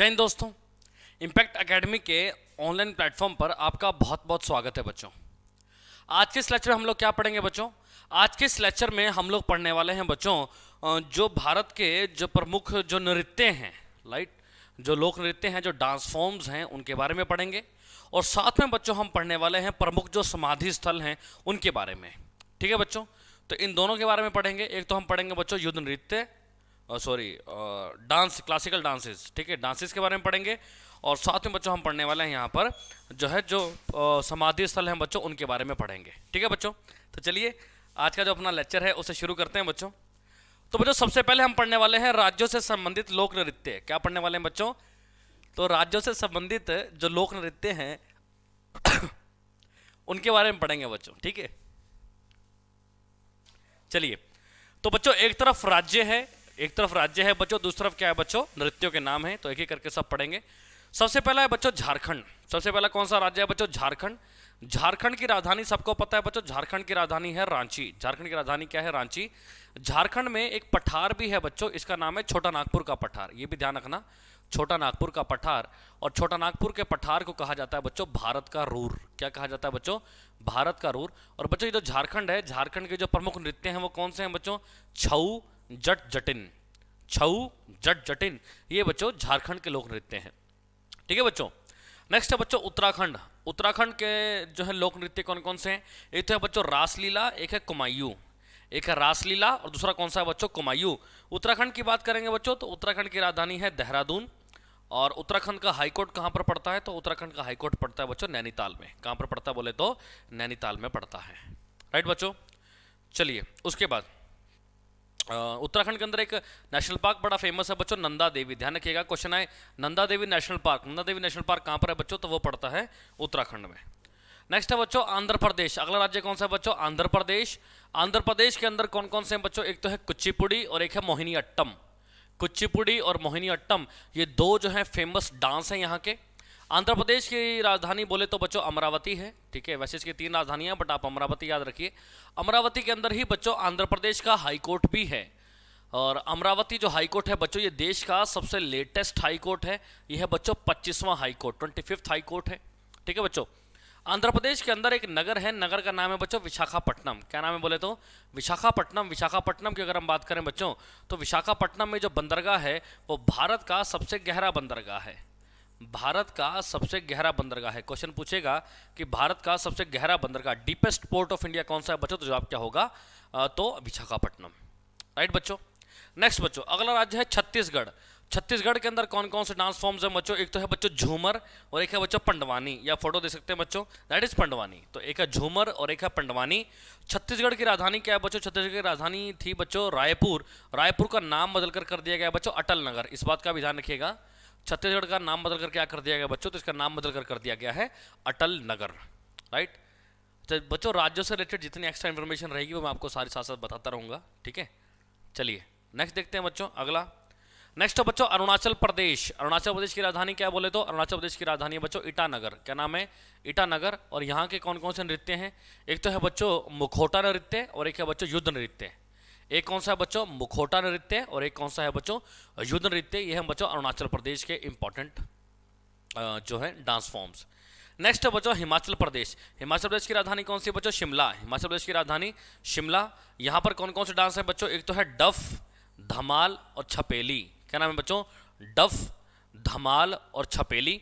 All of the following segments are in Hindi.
जय हिंद दोस्तों इम्पैक्ट एकेडमी के ऑनलाइन प्लेटफॉर्म पर आपका बहुत बहुत स्वागत है बच्चों आज के इस लेक्चर में हम लोग क्या पढ़ेंगे बच्चों आज के इस लेक्चर में हम लोग पढ़ने वाले हैं बच्चों जो भारत के जो प्रमुख जो नृत्य हैं लाइट जो लोक नृत्य हैं जो डांस फॉर्म्स हैं उनके बारे में पढ़ेंगे और साथ में बच्चों हम पढ़ने वाले हैं प्रमुख जो समाधि स्थल हैं उनके बारे में ठीक है बच्चों तो इन दोनों के बारे में पढ़ेंगे एक तो हम पढ़ेंगे बच्चों युद्ध नृत्य सॉरी डांस क्लासिकल डांसेस ठीक है डांसेस के बारे में पढ़ेंगे और साथ में बच्चों हम पढ़ने वाले हैं यहाँ पर जो है जो समाधि स्थल हैं बच्चों उनके बारे में पढ़ेंगे ठीक है बच्चों तो चलिए आज का जो अपना लेक्चर है उसे शुरू करते हैं बच्चों तो बच्चों सबसे पहले हम पढ़ने वाले हैं राज्यों से संबंधित लोक नृत्य क्या पढ़ने वाले हैं बच्चों तो राज्यों से संबंधित जो लोक नृत्य हैं उनके बारे में पढ़ेंगे बच्चों ठीक है चलिए तो बच्चों एक तरफ राज्य है एक तरफ राज्य है बच्चों दूसरी तरफ क्या है बच्चों नृत्यों के नाम है तो एक एक करके सब पढ़ेंगे सबसे पहला है बच्चों झारखंड सबसे पहला कौन सा राज्य है बच्चों झारखंड झारखंड की राजधानी सबको पता है बच्चों झारखंड की राजधानी है रांची झारखंड की राजधानी क्या है रांची झारखंड में एक पठार भी है बच्चों इसका नाम है छोटा नागपुर का पठार ये भी ध्यान रखना छोटा नागपुर का पठार और छोटा नागपुर के पठार को कहा जाता है बच्चों भारत का रूर क्या कहा जाता है बच्चों भारत का रूर और बच्चों ये जो झारखंड है झारखंड के जो प्रमुख नृत्य हैं वो कौन से हैं बच्चों छऊ जट जटिन छऊ जट जटिन ये बच्चों झारखंड के लोक नृत्य हैं ठीक है बच्चों नेक्स्ट है बच्चों उत्तराखंड उत्तराखंड के जो है लोक नृत्य कौन कौन से हैं एक तो है बच्चों रासलीला एक है कुमायूं एक है रासलीला और दूसरा कौन सा है बच्चों कुमायू उत्तराखंड की बात करेंगे बच्चों तो उत्तराखंड की राजधानी है देहरादून और उत्तराखंड का हाईकोर्ट कहाँ पर पड़ता है तो उत्तराखंड का हाईकोर्ट पड़ता है बच्चों नैनीताल में कहाँ पर पड़ता है बोले तो नैनीताल में पड़ता है राइट बच्चों चलिए उसके बाद उत्तराखंड के अंदर एक नेशनल पार्क बड़ा फेमस है बच्चों नंदा देवी ध्यान रखिएगा क्वेश्चन है Nanda Devi national park Nanda Devi national park कहाँ पर है बच्चों तो वो पड़ता है उत्तराखंड में नेक्स्ट है बच्चों आंध्र प्रदेश अगला राज्य कौन सा है बच्चों आंध्र प्रदेश आंध्र प्रदेश के अंदर कौन कौन से हैं बच्चों एक तो है कुचिपुड़ी और एक है मोहिनी अट्टम कुचिपुड़ी और मोहिनी अट्टम ये दो जो है फेमस डांस हैं यहाँ के आंध्र प्रदेश की राजधानी बोले तो बच्चों अमरावती है ठीक है वैसे इसकी तीन राजधानियां बट आप अमरावती याद रखिए अमरावती के अंदर ही बच्चों आंध्र प्रदेश का हाईकोर्ट भी है और अमरावती जो हाईकोर्ट है बच्चों ये देश का सबसे लेटेस्ट हाईकोर्ट है यह है बच्चों पच्चीसवां हाईकोर्ट ट्वेंटी फिफ्थ हाईकोर्ट है ठीक है बच्चों आंध्र प्रदेश के अंदर एक नगर है नगर का नाम है बच्चों विशाखापट्टनम क्या नाम है बोले तो विशाखापट्टनम विशाखापट्टनम की अगर हम बात करें बच्चों तो विशाखापट्टनम में जो बंदरगाह है वो भारत का सबसे गहरा बंदरगाह है भारत का सबसे गहरा बंदरगाह है क्वेश्चन पूछेगा कि भारत का सबसे गहरा बंदरगाह डीपेस्ट पोर्ट ऑफ इंडिया कौन सा है बच्चों तो जवाब क्या होगा तो विशाखापट्टनम राइट बच्चों नेक्स्ट बच्चों अगला राज्य है छत्तीसगढ़ छत्तीसगढ़ के अंदर कौन कौन से डांस फॉर्म्स हैं बच्चों एक तो है बच्चों झूमर और एक है बच्चों पंडवानी या फोटो दे सकते हैं बच्चों दैट इज पंडवानी तो एक है झूमर और एक है पंडवानी छत्तीसगढ़ की राजधानी क्या है बच्चों छत्तीसगढ़ की राजधानी थी बच्चों रायपुर रायपुर का नाम बदलकर कर दिया गया बच्चों अटल नगर इस बात का भी ध्यान रखिएगा छत्तीसगढ़ का नाम बदल कर क्या कर दिया गया बच्चों तो इसका नाम बदल कर कर दिया गया है अटल नगर राइट तो बच्चों राज्यों से रिलेटेड जितनी एक्स्ट्रा इन्फॉर्मेशन रहेगी वो मैं आपको सारे साथ साथ बताता रहूँगा ठीक है चलिए नेक्स्ट देखते हैं बच्चों अगला नेक्स्ट है बच्चों अरुणाचल प्रदेश अरुणाचल प्रदेश की राजधानी क्या बोले तो अरुणाचल प्रदेश की राजधानी है बच्चों ईटानगर क्या नाम है ईटानगर और यहाँ के कौन कौन से नृत्य हैं एक तो है बच्चों मुखोटा नृत्य और एक है बच्चों युद्ध नृत्य एक कौन सा है बच्चों मुखोटा नृत्य और एक कौन सा है बच्चों युद्ध नृत्य ये हम बच्चों अरुणाचल प्रदेश के इंपॉर्टेंट जो है डांस फॉर्म्स नेक्स्ट है बच्चों हिमाचल प्रदेश हिमाचल प्रदेश की राजधानी कौन सी बच्चों शिमला हिमाचल प्रदेश की राजधानी शिमला यहाँ पर कौन कौन से डांस है बच्चों एक तो है डफ धमाल और छपेली क्या नाम है बच्चों डफ धमाल और छपेली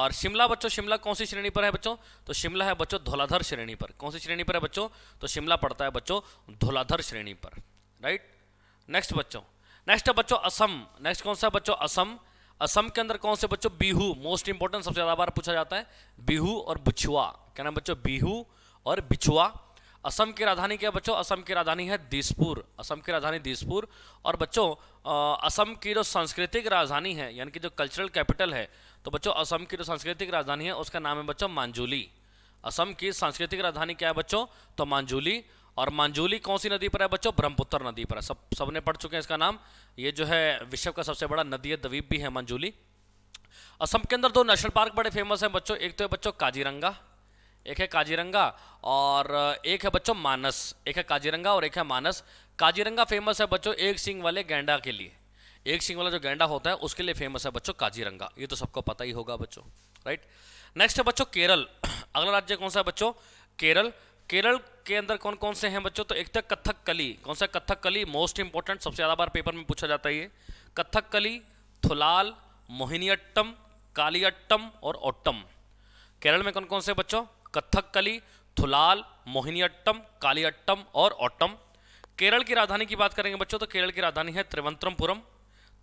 और शिमला बच्चों शिमला कौन सी श्रेणी पर है बच्चों तो शिमला है बच्चों धोलाधर श्रेणी पर कौन सी श्रेणी पर है बच्चों तो शिमला पड़ता है बच्चों धोलाधर श्रेणी पर राइट नेक्स्ट बच्चों नेक्स्ट है बच्चों असम नेक्स्ट कौन सा बच्चों असम असम के अंदर कौन से बच्चों बिहू मोस्ट इंपॉर्टेंट सबसे ज़्यादा बार पूछा जाता है बिहू और बिछुआ क्या नाम बच्चों बिहू और बिछुआ असम की राजधानी क्या बच्चों असम की राजधानी है दिसपुर असम की राजधानी दिसपुर और बच्चों असम की जो सांस्कृतिक राजधानी है यानी कि जो कल्चरल कैपिटल है तो बच्चों असम की जो सांस्कृतिक राजधानी है उसका नाम है बच्चों मांजुली असम की सांस्कृतिक राजधानी क्या है बच्चों तो मांजूली और मांजूली कौन सी नदी पर है बच्चों ब्रह्मपुत्र नदी पर है सब सबने पढ़ चुके हैं इसका नाम ये जो है विश्व का सबसे बड़ा नदी द्वीप भी है मांजूली असम के अंदर दो नेशनल पार्क बड़े फेमस हैं बच्चों एक तो है बच्चों काजीरंगा एक है काजीरंगा और एक है बच्चों मानस एक है काजीरंगा और एक है मानस काजीरंगा फेमस है बच्चों एक सिंग वाले गेंडा के लिए एक सिंग वाला जो गेंडा होता है उसके लिए फेमस है बच्चों काजीरंगा ये तो सबको पता ही होगा बच्चों राइट नेक्स्ट है बच्चों केरल अगला राज्य कौन सा है बच्चों केरल केरल के अंदर कौन कौन से हैं बच्चों तो एक था तो कथक कली कौन सा कथक कली मोस्ट इंपॉर्टेंट सबसे ज़्यादा बार पेपर में पूछा जाता है ये कथक कली थुलाल मोहिनीअट्टम कालीअट्टम और ओट्टम केरल में कौन कौन से बच्चों कथक कली थुलाल मोहिनीअट्टम कालीअट्टम और ओट्टम केरल की राजधानी की बात करेंगे बच्चों तो केरल की राजधानी है त्रिवंतरमपुरम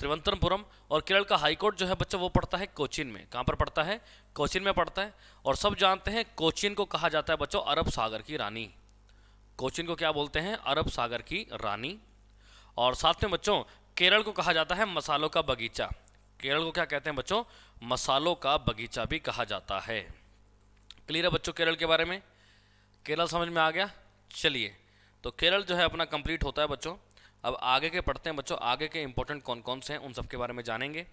त्रिवंतनपुरम और केरल का हाईकोर्ट जो है बच्चा वो पड़ता है कोचिन में कहाँ पर पड़ता है कोचिन में पड़ता है और सब जानते हैं कोचिन को कहा जाता है बच्चों अरब सागर की रानी कोचिन को क्या बोलते हैं अरब सागर की रानी और साथ में बच्चों केरल को कहा जाता है मसालों का बगीचा केरल को क्या कहते हैं बच्चों मसालों का बगीचा भी कहा जाता है क्लियर है बच्चों केरल के बारे में केरल समझ में आ गया चलिए तो केरल जो है अपना कंप्लीट होता है बच्चों अब आगे के पढ़ते हैं बच्चों आगे के इंपॉर्टेंट कौन कौन से हैं उन सबके बारे में जानेंगे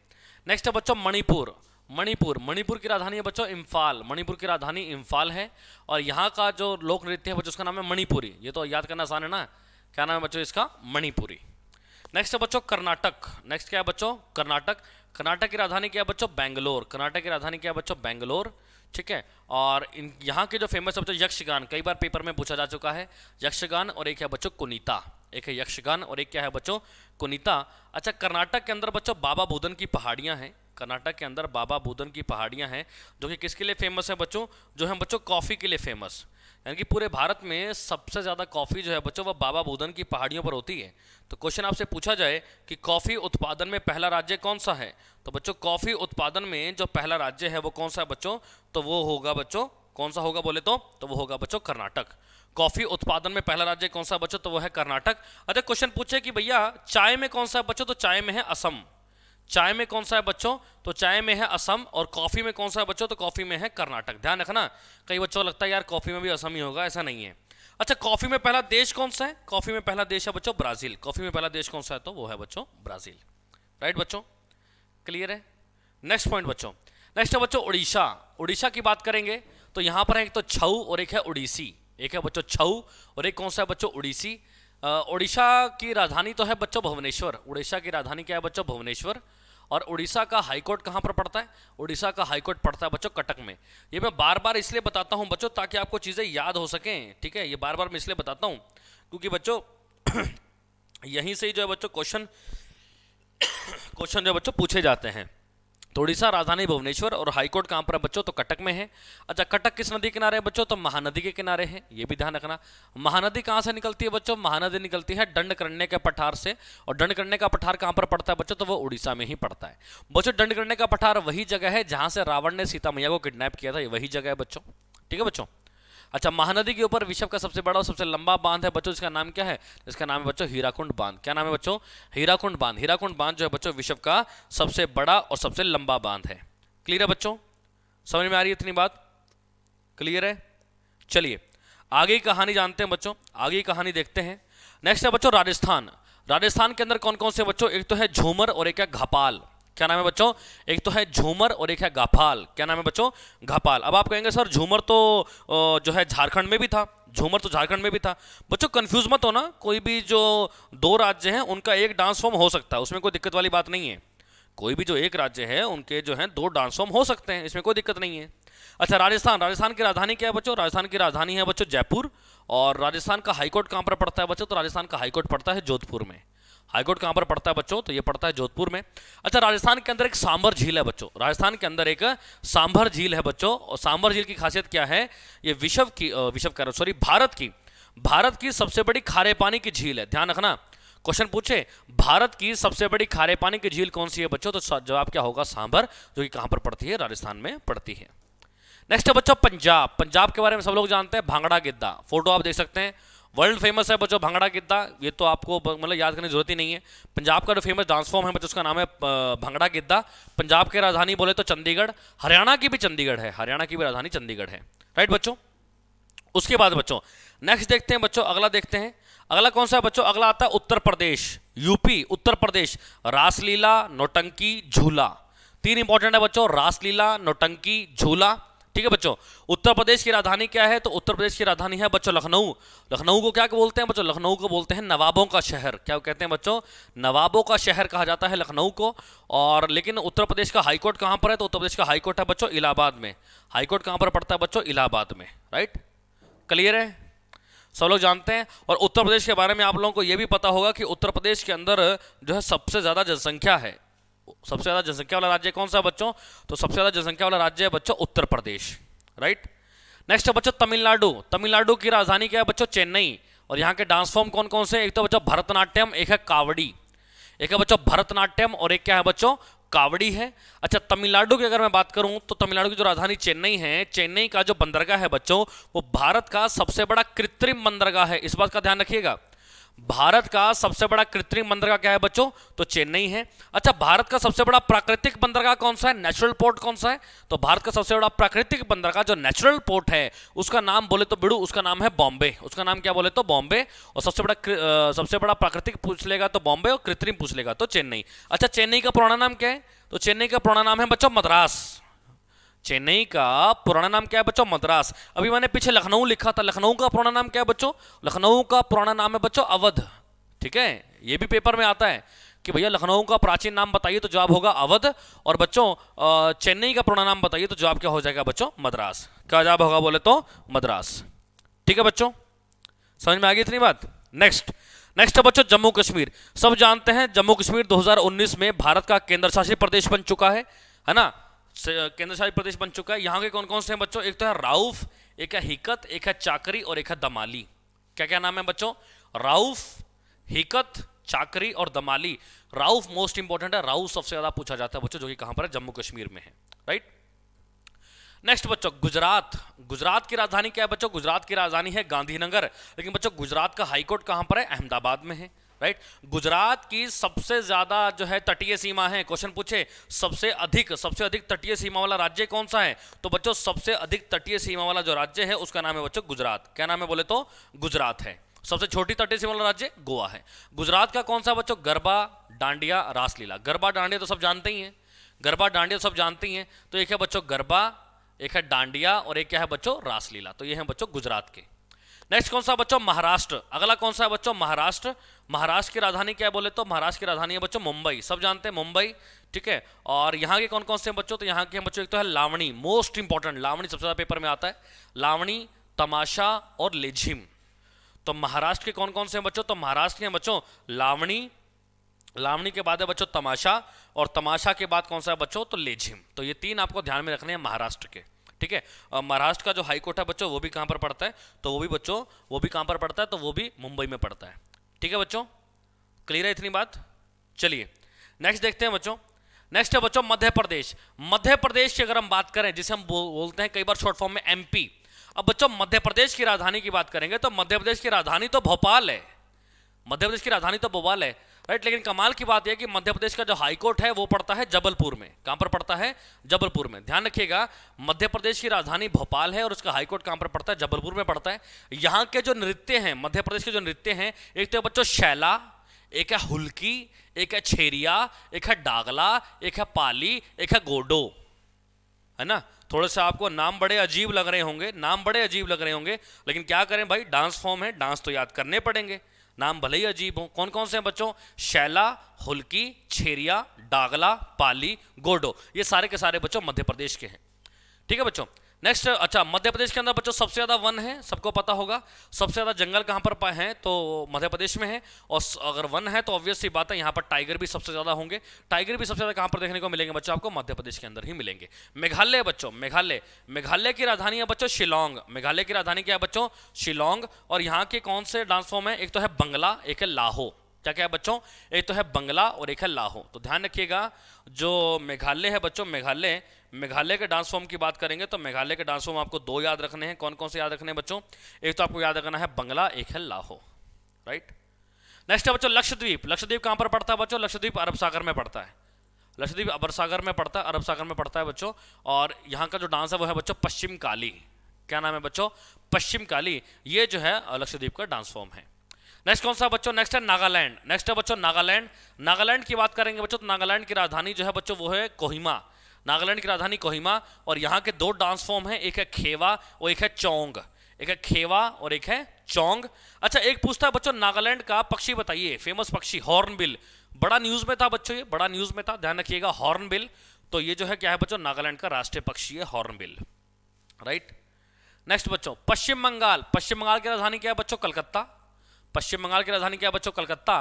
नेक्स्ट है बच्चों मणिपुर मणिपुर मणिपुर की राजधानी है बच्चों इम्फाल मणिपुर की राजधानी इम्फाल है और यहाँ का जो लोक नृत्य है बच्चों उसका नाम है मणिपुरी ये तो याद करना आसान है ना क्या नाम है बच्चों इसका मणिपुरी नेक्स्ट है बच्चों कर्नाटक नेक्स्ट क्या है बच्चों कर्नाटक कर्नाटक की राजधानी क्या है बच्चों बैंगलोर कर्नाटक की राजधानी क्या है बच्चों बैंगलोर ठीक है और इन यहाँ के जो फेमस है बच्चों यक्षगान कई बार पेपर में पूछा जा चुका है यक्षगान और एक है बच्चों कुनीता एक है यक्षगान और एक क्या है बच्चों कुनीता अच्छा कर्नाटक के अंदर बच्चों बाबा बोधन की पहाड़ियाँ हैं कर्नाटक के अंदर बाबा बोधन की पहाड़ियाँ हैं जो कि किसके लिए फेमस है बच्चों जो है बच्चों कॉफ़ी के लिए फेमस यानी कि पूरे भारत में सबसे ज़्यादा कॉफ़ी जो है बच्चों वह बाबा बोधन की पहाड़ियों पर होती है तो क्वेश्चन आपसे पूछा जाए कि कॉफ़ी उत्पादन में पहला राज्य कौन सा है तो बच्चों कॉफ़ी उत्पादन में जो पहला राज्य है वो कौन सा है बच्चों तो वो होगा बच्चों कौन सा होगा बोले तो तो वो होगा बच्चों कर्नाटक कॉफी उत्पादन में पहला राज्य कौन सा बचो तो वह है कर्नाटक अच्छा क्वेश्चन पूछे कि भैया चाय में कौन सा बचो तो चाय में है असम चाय में कौन सा है बच्चों तो चाय में है असम और कॉफी में कौन सा है बच्चों तो कॉफी में है कर्नाटक ध्यान रखना कई बच्चों को लगता है यार कॉफी में भी असम ही होगा ऐसा नहीं है अच्छा कॉफी में पहला देश कौन सा है कॉफी में पहला देश है बच्चों ब्राजील कॉफी में पहला देश कौन सा है तो वो है बच्चों ब्राजील राइट बच्चों क्लियर है नेक्स्ट पॉइंट बच्चों नेक्स्ट है बच्चों उड़ीसा उड़ीसा की बात करेंगे तो यहां पर है एक तो छऊ और एक है उड़ीसी एक है बच्चों छऊ और एक कौन सा है बच्चों उड़ीसी उड़ीसा की राजधानी तो है बच्चों भुवनेश्वर उड़ीसा की राजधानी क्या है बच्चों भुवनेश्वर और उड़ीसा का हाईकोर्ट कहाँ पर पड़ता है उड़ीसा का हाईकोर्ट पड़ता है बच्चों कटक में ये मैं बार बार इसलिए बताता हूँ बच्चों ताकि आपको चीज़ें याद हो सकें ठीक है ये बार बार मैं इसलिए बताता हूँ क्योंकि बच्चों यहीं से ही जो है बच्चों क्वेश्चन क्वेश्चन जो बच्चों पूछे जाते हैं ओडिशा राजधानी भुवनेश्वर और हाईकोर्ट कहाँ पर है बच्चों तो कटक में है अच्छा कटक किस नदी किनारे है बच्चों तो महानदी के किनारे है ये भी ध्यान रखना महानदी कहाँ से निकलती है बच्चों महानदी निकलती है दंड करने के पठार से और दंड करने का पठार कहाँ पर पड़ता है बच्चों तो वो उड़ीसा में ही पड़ता है बच्चों दंड करने का पठार वही जगह है जहाँ से रावण ने सीता मैया को किडनैप किया था वही जगह है बच्चों ठीक है बच्चों अच्छा महानदी के ऊपर विश्व का सबसे बड़ा और सबसे लंबा बांध है बच्चों इसका नाम क्या है इसका नाम है बच्चों हीराकुंड बांध क्या नाम है बच्चों हीराकुंड बांध हीराकुंड बांध जो है बच्चों विश्व का सबसे बड़ा और सबसे लंबा बांध है क्लियर है बच्चों समझ में आ रही है इतनी बात क्लियर है चलिए आगे की कहानी जानते हैं बच्चों आगे की कहानी देखते हैं नेक्स्ट है बच्चों राजस्थान राजस्थान के अंदर कौन कौन से बच्चों एक तो है झूमर और एक है घपाल क्या नाम है बच्चों एक तो है झूमर और एक है गाफाल क्या नाम है बच्चों घापाल अब आप कहेंगे सर झूमर तो जो है झारखंड में भी था झूमर तो झारखंड में भी था बच्चों कंफ्यूज मत हो ना कोई भी जो दो राज्य हैं उनका एक डांस फॉर्म हो सकता है उसमें कोई दिक्कत वाली बात नहीं है कोई भी जो एक राज्य है उनके जो है दो डांस फॉर्म हो सकते हैं इसमें कोई दिक्कत नहीं है अच्छा राजस्थान राजस्थान की राजधानी क्या है बच्चों राजस्थान की राजधानी है बच्चों जयपुर और राजस्थान का हाईकोर्ट कहाँ पर पड़ता है बच्चों तो राजस्थान का हाईकोर्ट पड़ता है जोधपुर में हाईकोर्ट कहां पर पड़ता है बच्चों तो ये पड़ता है जोधपुर में अच्छा राजस्थान के अंदर एक सांभर झील है बच्चों राजस्थान के अंदर एक सांभर झील है बच्चों और सांभर झील की खासियत क्या है ये विश्व की विश्व कह सॉरी भारत की भारत की सबसे बड़ी खारे पानी की झील है ध्यान रखना क्वेश्चन पूछे भारत की सबसे बड़ी खारे पानी की झील कौन सी है बच्चों तो जवाब क्या होगा सांभर जो कि कहां पर पड़ती है राजस्थान में पड़ती है नेक्स्ट है बच्चों पंजाब पंजाब के बारे में सब लोग जानते हैं भांगड़ा गिद्दा फोटो आप देख सकते हैं वर्ल्ड फेमस है बच्चों भंगड़ा गिद्दा ये तो आपको मतलब याद करने की जरूरत ही नहीं है पंजाब का जो फेमस डांस फॉर्म है बच्चों उसका नाम है भंगड़ा गिद्दा पंजाब की राजधानी बोले तो चंडीगढ़ हरियाणा की भी चंडीगढ़ है हरियाणा की भी राजधानी चंडीगढ़ है राइट बच्चों उसके बाद बच्चों नेक्स्ट देखते हैं बच्चों अगला देखते हैं अगला कौन सा है बच्चों अगला आता है उत्तर प्रदेश यूपी उत्तर प्रदेश रासलीला नोटंकी झूला तीन इंपॉर्टेंट है बच्चों रासलीला नोटंकी झूला ठीक है बच्चों उत्तर प्रदेश की राजधानी क्या है तो उत्तर प्रदेश की राजधानी है बच्चों लखनऊ लखनऊ को क्या बोलते हैं बच्चों लखनऊ को बोलते हैं नवाबों का शहर क्या कहते हैं बच्चों नवाबों का शहर कहा जाता है लखनऊ को और लेकिन उत्तर प्रदेश का हाईकोर्ट कहाँ पर है तो उत्तर प्रदेश का हाईकोर्ट है बच्चों इलाहाबाद में हाईकोर्ट कहाँ पर पड़ता है बच्चों इलाहाबाद में राइट क्लियर है सब लोग जानते हैं और उत्तर प्रदेश के बारे में आप लोगों को यह भी पता होगा कि उत्तर प्रदेश के अंदर जो है सबसे ज़्यादा जनसंख्या है सबसे ज़्यादा जनसंख्या वाला राज्य कौन सा बच्चों तो सबसे ज़्यादा जनसंख्या वाला राज्य है बच्चों उत्तर प्रदेश राइट नेक्स्ट है बच्चों तमिलनाडु तमिलनाडु की राजधानी क्या है बच्चों चेन्नई और यहाँ के डांस फॉर्म कौन कौन से एक तो बच्चों भरतनाट्यम एक है कावड़ी एक है बच्चों भरतनाट्यम और एक क्या है बच्चों कावड़ी है अच्छा तमिलनाडु की अगर मैं बात करूं तो तमिलनाडु की जो राजधानी चेन्नई है चेन्नई का जो बंदरगाह है बच्चों वो भारत का सबसे बड़ा कृत्रिम बंदरगाह है इस बात का ध्यान रखिएगा भारत का सबसे बड़ा कृत्रिम बंदरगाह क्या है बच्चों तो चेन्नई है अच्छा भारत का सबसे बड़ा प्राकृतिक बंदरगाह कौन सा है नेचुरल पोर्ट कौन सा है तो भारत का सबसे बड़ा प्राकृतिक बंदरगाह जो नेचुरल पोर्ट है उसका नाम बोले तो बिड़ू उसका नाम है बॉम्बे उसका नाम क्या बोले तो बॉम्बे और सबसे बड़ा सबसे बड़ा प्राकृतिक पूछ लेगा तो बॉम्बे और कृत्रिम पूछ लेगा तो चेन्नई अच्छा चेन्नई का पुराना नाम क्या है तो चेन्नई का पुराना नाम है बच्चों मद्रास चेन्नई का पुराना नाम क्या है बच्चों मद्रास अभी मैंने पीछे लखनऊ लिखा था लखनऊ का पुराना नाम क्या है बच्चों लखनऊ का पुराना नाम है बच्चों अवध ठीक है ये भी पेपर में आता है कि भैया लखनऊ का प्राचीन नाम बताइए तो जवाब होगा अवध और बच्चों चेन्नई का पुराना नाम बताइए तो जवाब क्या हो जाएगा बच्चों मद्रास क्या जवाब होगा बोले तो मद्रास ठीक है बच्चों समझ में आ गई इतनी बात नेक्स्ट नेक्स्ट है बच्चों जम्मू कश्मीर सब जानते हैं जम्मू कश्मीर 2019 में भारत का केंद्र शासित प्रदेश बन चुका है है ना केंद्र शासित प्रदेश बन चुका है यहाँ के कौन कौन से हैं बच्चों एक तो है राउफ एक है हिकत एक है चाकरी और एक है दमाली क्या क्या नाम है बच्चों राउफ हिकत चाकरी और दमाली राउफ मोस्ट इंपॉर्टेंट है राउफ सबसे ज्यादा पूछा जाता है बच्चों जो कि कहां पर है जम्मू कश्मीर में है राइट नेक्स्ट बच्चों गुजरात गुजरात की राजधानी क्या है बच्चों गुजरात की राजधानी है गांधीनगर लेकिन बच्चों गुजरात का हाईकोर्ट कहां पर है अहमदाबाद में है राइट गुजरात की सबसे ज्यादा जो है तटीय सीमा है क्वेश्चन पूछे सबसे अधिक सबसे अधिक तटीय सीमा वाला राज्य कौन सा है तो बच्चों सबसे अधिक तटीय सीमा वाला जो राज्य है उसका नाम है बच्चों गुजरात क्या नाम है बोले तो गुजरात है सबसे छोटी तटीय सीमा वाला राज्य गोवा है गुजरात का कौन सा बच्चों गरबा डांडिया रासलीला गरबा डांडिया तो सब जानते ही है गरबा डांडिया तो सब जानते ही है तो एक है बच्चों गरबा एक है डांडिया और एक क्या है बच्चों रासलीला तो ये है बच्चों गुजरात के नेक्स्ट कौन सा बच्चों महाराष्ट्र अगला कौन सा है बच्चों महाराष्ट्र महाराष्ट्र की राजधानी क्या बोले तो महाराष्ट्र की राजधानी है बच्चों मुंबई सब जानते हैं मुंबई ठीक है और यहाँ के कौन कौन से बच्चों तो यहाँ के बच्चों एक तो है लावणी मोस्ट इंपॉर्टेंट लावणी सबसे ज़्यादा पेपर में आता है लावणी तमाशा और लेझिम तो महाराष्ट्र के कौन कौन से बच्चों तो महाराष्ट्र के बच्चों लावणी लावणी के बाद है बच्चों तमाशा और तमाशा के बाद कौन सा है बच्चों तो लेझिम तो ये तीन आपको ध्यान में रखने हैं महाराष्ट्र के ठीक है महाराष्ट्र का जो हाईकोर्ट है बच्चों वो भी कहां पर पड़ता है तो वो भी बच्चों वो भी कहां पर पड़ता है तो वो भी मुंबई में पड़ता है ठीक है बच्चों क्लियर है इतनी बात चलिए नेक्स्ट देखते हैं बच्चों नेक्स्ट है बच्चों मध्य प्रदेश मध्य प्रदेश की अगर हम बात करें जिसे हम बोलते हैं कई बार शॉर्ट फॉर्म में एमपी अब बच्चों मध्य प्रदेश की राजधानी की बात करेंगे तो मध्य प्रदेश की राजधानी तो भोपाल है मध्य प्रदेश की राजधानी तो भोपाल है राइट लेकिन कमाल की बात यह कि मध्य प्रदेश का जो हाईकोर्ट है वो पड़ता है जबलपुर में कहां पर पड़ता है जबलपुर में ध्यान रखिएगा मध्य प्रदेश की राजधानी भोपाल है और उसका हाईकोर्ट कहां पर पड़ता है जबलपुर में पड़ता है यहाँ के जो नृत्य हैं मध्य प्रदेश के जो नृत्य हैं एक तो बच्चों शैला एक है हुल्की एक है छेरिया एक है डागला एक है पाली एक है गोडो है ना थोड़े से आपको नाम बड़े अजीब लग रहे होंगे नाम बड़े अजीब लग रहे होंगे लेकिन क्या करें भाई डांस फॉर्म है डांस तो याद करने पड़ेंगे नाम भले ही अजीब हो कौन कौन से हैं बच्चों शैला हुलकी छेरिया डागला पाली गोडो ये सारे के सारे बच्चों मध्य प्रदेश के हैं ठीक है बच्चों नेक्स्ट अच्छा मध्य प्रदेश के अंदर बच्चों सबसे ज़्यादा वन है सबको पता होगा सबसे ज़्यादा जंगल कहाँ पर हैं तो मध्य प्रदेश में है और अगर वन है तो ऑब्वियसली बात है यहाँ पर टाइगर भी सबसे ज़्यादा होंगे टाइगर भी सबसे ज़्यादा कहां पर देखने को मिलेंगे बच्चों आपको मध्य प्रदेश के अंदर ही मिलेंगे मेघालय बच्चों मेघालय मेघालय की राजधानी है बच्चों शिलोंग मेघालय की राजधानी क्या है बच्चों शिलोंग और यहाँ के कौन से डांस फॉर्म है एक तो है बंगला एक है लाहौर क्या क्या है बच्चों एक तो है बंगला और एक है लाहो तो ध्यान रखिएगा जो मेघालय है बच्चों मेघालय मेघालय के डांस फॉर्म की बात करेंगे तो मेघालय के डांस फॉर्म आपको दो याद रखने हैं कौन कौन से याद रखने हैं बच्चों एक तो आपको याद रखना है बंगला एक है लाहो राइट नेक्स्ट है बच्चों लक्षद्वीप लक्षद्वीप कहाँ पर पड़ता है बच्चों लक्षद्वीप अरब सागर में पड़ता है लक्षद्वीप अरब सागर में पड़ता है अरब सागर में पड़ता है बच्चों और यहाँ का जो डांस है वो है बच्चों पश्चिम काली क्या नाम है बच्चों पश्चिम काली ये जो है लक्षद्वीप का डांस फॉर्म है नेक्स्ट कौन सा बच्चों नेक्स्ट है नागालैंड नेक्स्ट है बच्चों नागालैंड नागालैंड की बात करेंगे बच्चों तो नागालैंड की राजधानी जो है बच्चों वो है कोहिमा नागालैंड की राजधानी कोहिमा और यहाँ के दो डांस फॉर्म है एक है खेवा और एक है चौंग एक है खेवा और एक है चौंग अच्छा एक पूछता है बच्चों नागालैंड का पक्षी बताइए फेमस पक्षी हॉर्नबिल बड़ा न्यूज में था बच्चों ये बड़ा न्यूज में था ध्यान रखिएगा हॉर्नबिल तो ये जो है क्या है बच्चों नागालैंड का राष्ट्रीय पक्षी है हॉर्नबिल राइट नेक्स्ट बच्चों पश्चिम बंगाल पश्चिम बंगाल की राजधानी क्या है बच्चों कलकत्ता पश्चिम बंगाल की राजधानी क्या है बच्चों कलकत्ता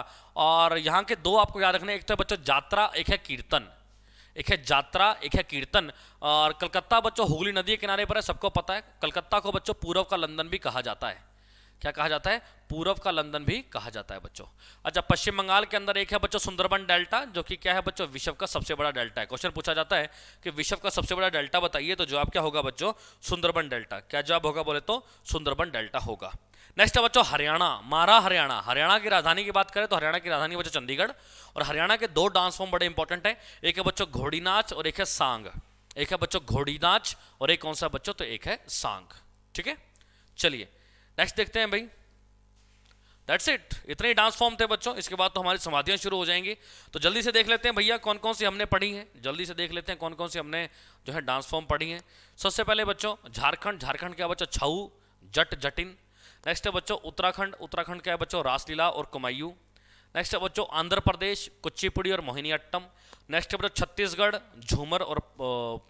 और यहाँ के दो आपको याद रखने एक तो बच्चों जात्रा एक है कीर्तन एक है जात्रा एक है कीर्तन और कलकत्ता बच्चों हुगली नदी के किनारे पर है सबको पता है कलकत्ता को बच्चों पूर्व का लंदन भी कहा जाता है क्या कहा जाता है पूर्व का लंदन भी कहा जाता है बच्चों अच्छा पश्चिम बंगाल के अंदर एक है बच्चों सुंदरबन डेल्टा जो कि क्या है बच्चों विश्व का सबसे बड़ा डेल्टा है क्वेश्चन पूछा जाता है कि विश्व का सबसे बड़ा डेल्टा बताइए तो जवाब क्या होगा बच्चों सुंदरबन डेल्टा क्या जवाब होगा बोले तो सुंदरबन डेल्टा होगा नेक्स्ट है बच्चों हरियाणा मारा हरियाणा हरियाणा की राजधानी की बात करें तो हरियाणा की राजधानी बच्चों चंडीगढ़ और हरियाणा के दो डांस फॉर्म बड़े इंपॉर्टेंट हैं एक है बच्चों घोड़ी नाच और एक है सांग एक है बच्चों घोड़ी नाच और एक कौन सा बच्चों तो एक है सांग ठीक है चलिए नेक्स्ट देखते हैं भाई दैट्स इट इतने डांस फॉर्म थे बच्चों इसके बाद तो हमारी समाधियां शुरू हो जाएंगी तो जल्दी से देख लेते हैं भैया कौन कौन सी हमने पढ़ी है जल्दी से देख लेते हैं कौन कौन सी हमने जो है डांस फॉर्म पढ़ी है सबसे पहले बच्चों झारखंड झारखंड क्या बच्चों छऊ जट जटिन नेक्स्ट है बच्चों उत्तराखंड उत्तराखंड क्या है बच्चों रासलीला और कुमायू नेक्स्ट है बच्चों आंध्र प्रदेश कुचिपुड़ी और मोहिनीअट्टम नेक्स्ट है बच्चों छत्तीसगढ़ झूमर और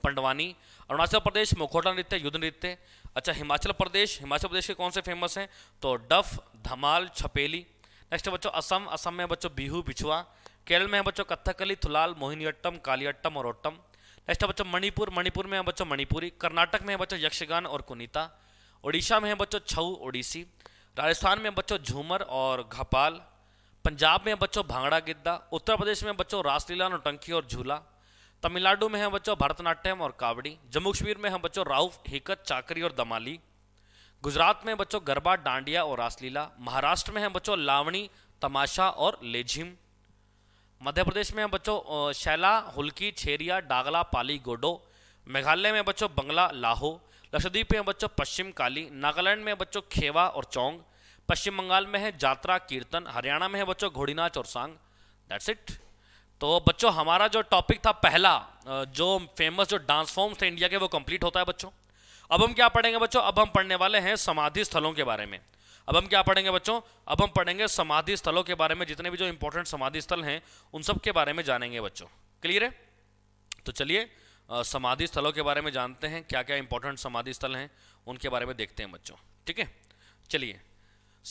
पंडवानी अरुणाचल प्रदेश मुखोटा नृत्य युद्ध नृत्य अच्छा हिमाचल प्रदेश हिमाचल प्रदेश के कौन से फेमस हैं तो डफ धमाल छपेली नेक्स्ट है बच्चों असम असम में बच्चों बिहू बिछुआ केरल में है बच्चों कथकली थुलाल मोहिनीअट्टम कालीअट्टम और ओट्टम नेक्स्ट है बच्चों मणिपुर मणिपुर में है बच्चों मणिपुरी कर्नाटक में है बच्चों यक्षगान और कुनीता उड़ीसा में है बच्चों छऊ ओडिसी राजस्थान में बच्चों झूमर और घपाल पंजाब में बच्चों भांगड़ा गिद्दा उत्तर प्रदेश में बच्चों रासलीला नौटंकी और झूला तमिलनाडु में है बच्चों भरतनाट्यम और कावड़ी जम्मू कश्मीर में है बच्चों राउफ हिकत चाकरी और दमाली गुजरात में बच्चों गरबा डांडिया और रासलीला महाराष्ट्र में है बच्चों लावणी तमाशा और लेझिम मध्य प्रदेश में है बच्चों शैला हुल्की छेरिया डागला पाली गोडो मेघालय में बच्चों बंगला लाहौ लक्षद्वीप में बच्चों पश्चिम काली नागालैंड में बच्चों खेवा और चौंग पश्चिम बंगाल में है जात्रा कीर्तन हरियाणा में है बच्चों घोड़ीनाच और सांग दैट्स इट तो बच्चों हमारा जो टॉपिक था पहला जो फेमस जो डांस फॉर्म्स थे इंडिया के वो कंप्लीट होता है बच्चों अब हम क्या पढ़ेंगे बच्चों अब हम पढ़ने वाले हैं समाधि स्थलों के बारे में अब हम क्या पढ़ेंगे बच्चों अब हम पढ़ेंगे समाधि स्थलों के बारे में जितने भी जो इंपॉर्टेंट समाधि स्थल हैं उन सब के बारे में जानेंगे बच्चों क्लियर है तो चलिए समाधि स्थलों के बारे में जानते हैं क्या क्या इंपॉर्टेंट समाधि स्थल हैं उनके बारे में देखते हैं बच्चों ठीक है चलिए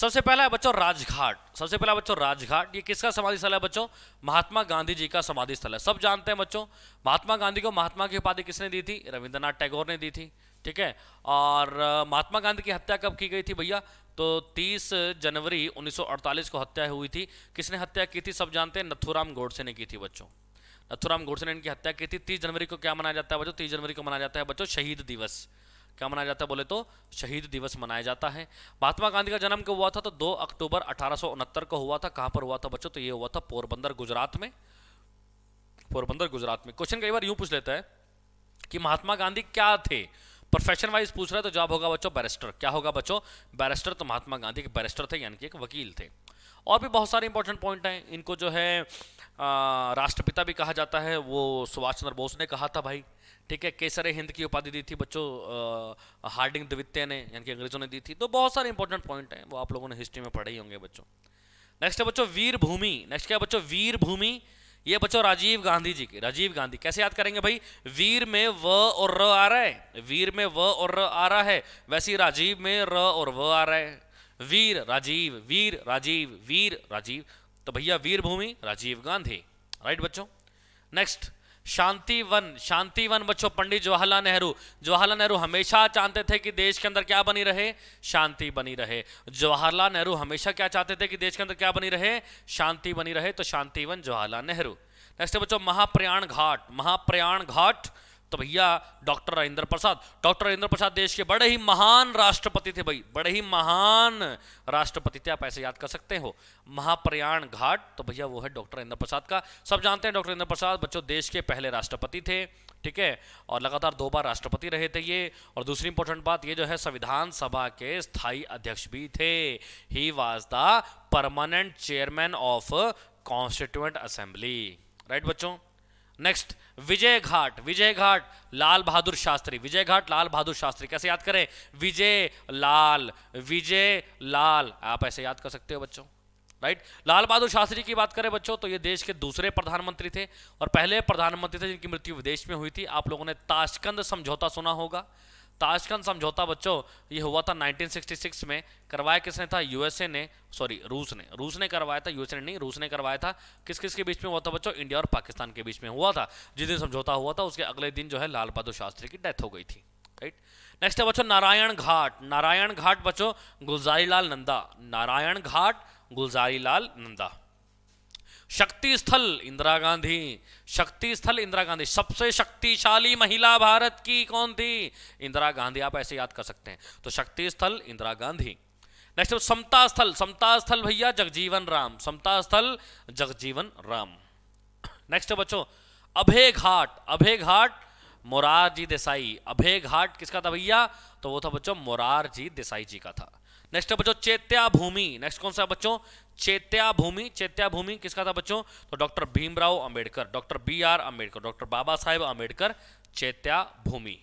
सबसे पहला है बच्चों राजघाट सबसे पहला बच्चों राजघाट ये किसका समाधि स्थल है बच्चों महात्मा गांधी जी का समाधि स्थल है सब जानते हैं बच्चों महात्मा गांधी को महात्मा की उपाधि किसने दी थी रविंद्रनाथ टैगोर ने दी थी ठीक है और महात्मा गांधी की हत्या कब की गई थी भैया तो 30 जनवरी 1948 को हत्या हुई थी किसने हत्या की थी सब जानते हैं नथुराम गोडसे ने की थी बच्चों नथुराम घोड़से ने इनकी हत्या की थी तीस जनवरी को क्या मनाया जाता है बच्चों तीस जनवरी को मनाया जाता है बच्चों शहीद दिवस क्या मनाया जाता है बोले तो शहीद दिवस मनाया जाता है महात्मा गांधी का जन्म कब हुआ था तो 2 अक्टूबर अठारह को हुआ था कहाँ पर हुआ था बच्चों तो ये हुआ था पोरबंदर गुजरात में पोरबंदर गुजरात में क्वेश्चन कई बार यूं पूछ लेता है कि महात्मा गांधी क्या थे प्रोफेशन वाइज पूछ रहे तो जवाब होगा बच्चों बैरिस्टर क्या होगा बच्चों बैरिस्टर तो महात्मा गांधी के बैरिस्टर थे यानी कि एक वकील थे और भी बहुत सारे इंपॉर्टेंट पॉइंट हैं इनको जो है राष्ट्रपिता भी कहा जाता है वो सुभाष चंद्र बोस ने कहा था भाई ठीक है केसर हिंद की उपाधि दी थी बच्चों हार्डिंग द्वितीय ने यानी कि अंग्रेजों ने दी थी तो बहुत सारे इंपॉर्टेंट पॉइंट हैं वो आप लोगों ने हिस्ट्री में पढ़े ही होंगे बच्चों नेक्स्ट है बच्चों वीर भूमि नेक्स्ट क्या बच्चों वीर भूमि ये बच्चों राजीव गांधी जी की राजीव गांधी कैसे याद करेंगे भाई वीर में व और र आ रहा है वीर में व और र आ रहा है वैसे ही राजीव में र और व आ रहा है वीर राजीव वीर राजीव वीर राजीव तो भैया वीरभूमि राजीव गांधी राइट बच्चों नेक्स्ट शांति वन शांति वन बच्चों पंडित जवाहरलाल नेहरू जवाहरलाल नेहरू हमेशा चाहते थे कि देश के अंदर क्या बनी रहे शांति बनी रहे जवाहरलाल नेहरू हमेशा क्या चाहते थे कि देश के अंदर क्या बनी रहे शांति बनी रहे तो शांति वन जवाहरलाल नेहरू नेक्स्ट बच्चों महाप्रयाण घाट महाप्रयाण घाट तो भैया डॉक्टर राजेंद्र प्रसाद डॉक्टर राजेंद्र प्रसाद देश के बड़े ही महान राष्ट्रपति थे भाई बड़े ही महान राष्ट्रपति थे आप ऐसे याद कर सकते हो महाप्रयाण घाट तो भैया वो है डॉक्टर राजेंद्र प्रसाद का सब जानते हैं डॉक्टर राजेंद्र प्रसाद बच्चों देश के पहले राष्ट्रपति थे ठीक है और लगातार दो बार राष्ट्रपति रहे थे ये और दूसरी इंपॉर्टेंट बात ये जो है संविधान सभा के स्थायी अध्यक्ष भी थे he was the permanent chairman of constituent assembly right बच्चों नेक्स्ट विजय घाट विजय घाट लाल बहादुर शास्त्री विजय घाट लाल बहादुर शास्त्री कैसे याद करें विजय लाल विजय लाल आप ऐसे याद कर सकते हो बच्चों राइट लाल बहादुर शास्त्री की बात करें बच्चों तो ये देश के दूसरे प्रधानमंत्री थे और पहले प्रधानमंत्री थे जिनकी मृत्यु विदेश में हुई थी आप लोगों ने ताशकंद समझौता सुना होगा ताशकंद समझौता बच्चों ये हुआ था 1966 में करवाया किसने था यूएसए ने सॉरी रूस ने रूस ने करवाया था यूएसए ने नहीं रूस ने करवाया था किस किस के बीच में हुआ था बच्चों इंडिया और पाकिस्तान के बीच में हुआ था जिस दिन समझौता हुआ था उसके अगले दिन जो है लाल बहादुर शास्त्री की डेथ हो गई थी राइट नेक्स्ट है बच्चों नारायण घाट नारायण घाट बच्चों गुलजारी लाल नंदा नारायण घाट गुलजारी लाल नंदा शक्ति स्थल इंदिरा गांधी शक्ति स्थल इंदिरा गांधी सबसे शक्तिशाली महिला भारत की कौन थी इंदिरा गांधी आप ऐसे याद कर सकते हैं तो शक्ति स्थल इंदिरा गांधी नेक्स्ट समता स्थल समता स्थल भैया जगजीवन राम समता स्थल जगजीवन राम नेक्स्ट बच्चों अभय घाट अभय घाट मोरारजी देसाई अभय घाट किसका था भैया तो वो था बच्चों मोरारजी देसाई जी का था नेक्स्ट है बच्चों चेत्या भूमि नेक्स्ट कौन सा बच्चों चेत्या भूमि चेत्या भूमि किसका था बच्चों तो doctor Bhimrao Ambedkar doctor B R Ambedkar doctor Baba Saheb Ambedkar Chaitya Bhumi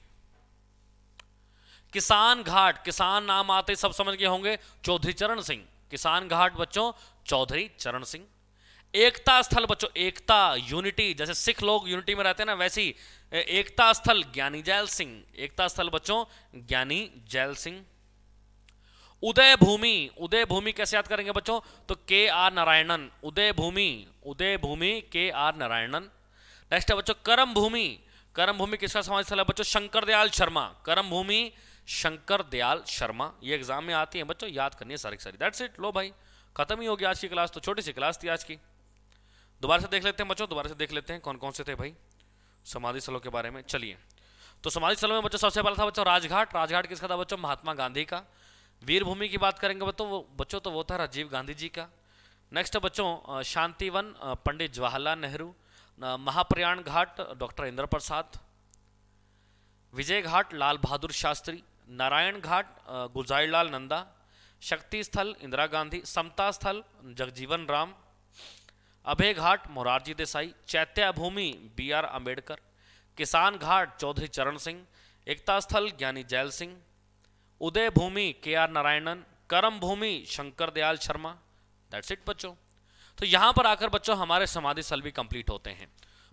Kisan Ghat किसान नाम आते सब समझ गए होंगे चौधरी चरण सिंह किसान घाट बच्चों चौधरी चरण सिंह एकता स्थल बच्चों एकता यूनिटी जैसे सिख लोग यूनिटी में रहते हैं ना वैसी एकता स्थल ज्ञानी जैल सिंह एकता स्थल बच्चों ज्ञानी जैल सिंह उदय भूमि उदय भूमि कैसे याद करेंगे बच्चों तो के आर नारायणन उदय भूमि उदय भूमि के आर नारायणन नेक्स्ट है बच्चों कर्म भूमि कर्म भूमि किसका समाज स्थल है बच्चों शंकर दयाल शर्मा कर्म भूमि शंकर दयाल शर्मा ये एग्जाम में आती है बच्चों याद करनी है सारी सारी दैट्स इट लो भाई खत्म ही होगी आज की क्लास तो छोटी सी क्लास थी आज की दोबारा से देख लेते हैं बच्चों दोबारा से देख लेते हैं कौन कौन से थे भाई समाधि स्थलों के बारे में चलिए तो समाधि स्थलों में बच्चों सबसे पहला था बच्चों राजघाट राजघाट किसका था बच्चों महात्मा गांधी का वीरभूमि की बात करेंगे बच्चों वो बच्चों तो वो था राजीव गांधी जी का नेक्स्ट बच्चों Shantivan Pandit Jawaharlal Nehru Mahaprayan Ghat doctor Indra Prasad Vijay Ghat Lal Bahadur Shastri Narayan Ghat Gulzarilal Nanda Shakti Sthal Indira Gandhi Samta Sthal Jagjivan Ram Abhay Ghat Morarji Desai Chaitya Bhumi B R Ambedkar Kisan Ghat Chaudhary चरण सिंह एकता स्थल ज्ञानी जैल सिंह उदय भूमि के R Narayanan Karma Bhumi Shankar Dayal Sharma that's it बच्चों तो यहां पर आकर बच्चों हमारे समाधि स्थल भी कंप्लीट होते हैं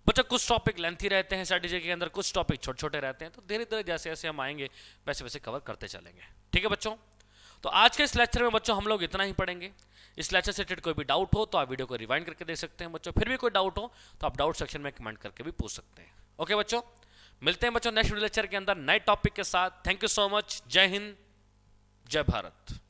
बच्चों कुछ टॉपिक लेंथी रहते हैं स्ट्रेटेजी के अंदर कुछ टॉपिक छोटे छोटे रहते हैं तो धीरे धीरे जैसे जैसे हम आएंगे वैसे वैसे कवर करते चलेंगे ठीक है बच्चों तो आज के इस लेक्चर में बच्चों हम लोग इतना ही पढ़ेंगे इस लेक्चर से रिलेटेड कोई भी डाउट हो तो आप वीडियो को रिवाइंड करके देख सकते हैं बच्चों फिर भी कोई डाउट हो तो आप डाउट सेक्शन में कमेंट करके भी पूछ सकते हैं ओके बच्चों मिलते हैं बच्चों नेक्स्ट लेक्चर के अंदर नए टॉपिक के साथ थैंक यू सो मच जय हिंद जय भारत